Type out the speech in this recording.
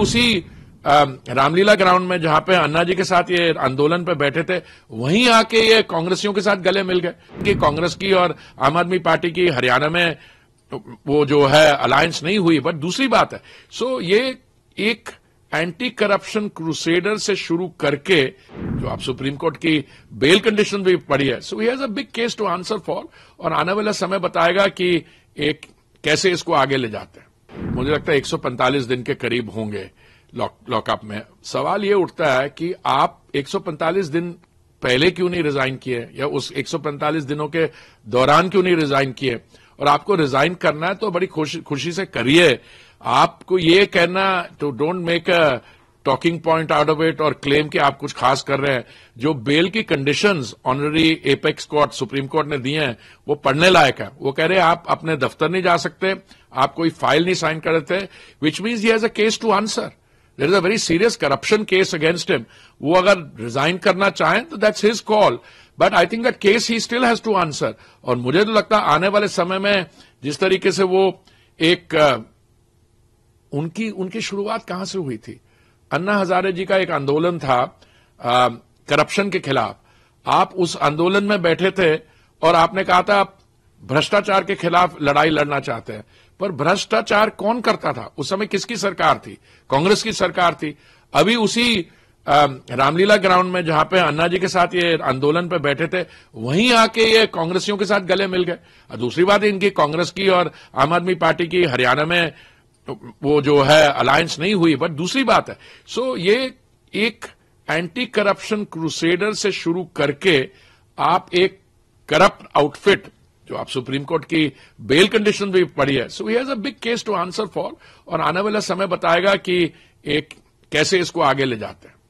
उसी रामलीला ग्राउंड में जहां पे अन्ना जी के साथ ये आंदोलन पे बैठे थे वहीं आके ये कांग्रेसियों के साथ गले मिल गए कि कांग्रेस की और आम आदमी पार्टी की हरियाणा में वो जो है अलायंस नहीं हुई बट दूसरी बात है सो ये एक एंटी करप्शन क्रूसेडर से शुरू करके जो आप सुप्रीम कोर्ट की बेल कंडीशन भी पड़ी है so has a big case to answer for और आने वाला समय बताएगा कि एक कैसे इसको आगे ले जाते हैं मुझे लगता है 145 दिन के करीब होंगे लॉकअप में सवाल ये उठता है कि आप 145 दिन पहले क्यों नहीं रिजाइन किए या उस 145 दिनों के दौरान क्यों नहीं रिजाइन किए और आपको रिजाइन करना है तो बड़ी खुशी खुशी से करिए आपको ये कहना to don't make a talking point out of it और क्लेम कि आप कुछ खास कर रहे हैं जो बेल की conditions honorary apex court Supreme Court ने दिए हैं वो पढ़ने लायक है वो कह रहे हैं आप अपने दफ्तर नहीं जा सकते आप कोई फाइल नहीं साइन कर देते थे which means he has a case to answer there is a very serious corruption case against him वो अगर रिजाइन करना चाहें तो that's his call but I think that case he still has to answer और मुझे तो लगता है आने वाले समय में जिस तरीके से वो एक उनकी उनकी शुरुआत कहां से हुई थी अन्ना हजारे जी का एक आंदोलन था करप्शन के खिलाफ आप उस आंदोलन में बैठे थे और आपने कहा था आप भ्रष्टाचार के खिलाफ लड़ाई लड़ना चाहते हैं पर भ्रष्टाचार कौन करता था उस समय किसकी सरकार थी कांग्रेस की सरकार थी अभी उसी रामलीला ग्राउंड में जहां पे अन्ना जी के साथ ये आंदोलन पे बैठे थे वहीं आके ये कांग्रेसियों के साथ गले मिल गए और दूसरी बात इनकी कांग्रेस की और आम आदमी पार्टी की हरियाणा में तो वो जो है अलायंस नहीं हुई बट दूसरी बात है सो so, ये एक एंटी करप्शन क्रूसेडर से शुरू करके आप एक करप्ट आउटफिट जो आप सुप्रीम कोर्ट की बेल कंडीशन भी पड़ी है so he has a big case to answer for और आने वाला समय बताएगा कि एक कैसे इसको आगे ले जाते हैं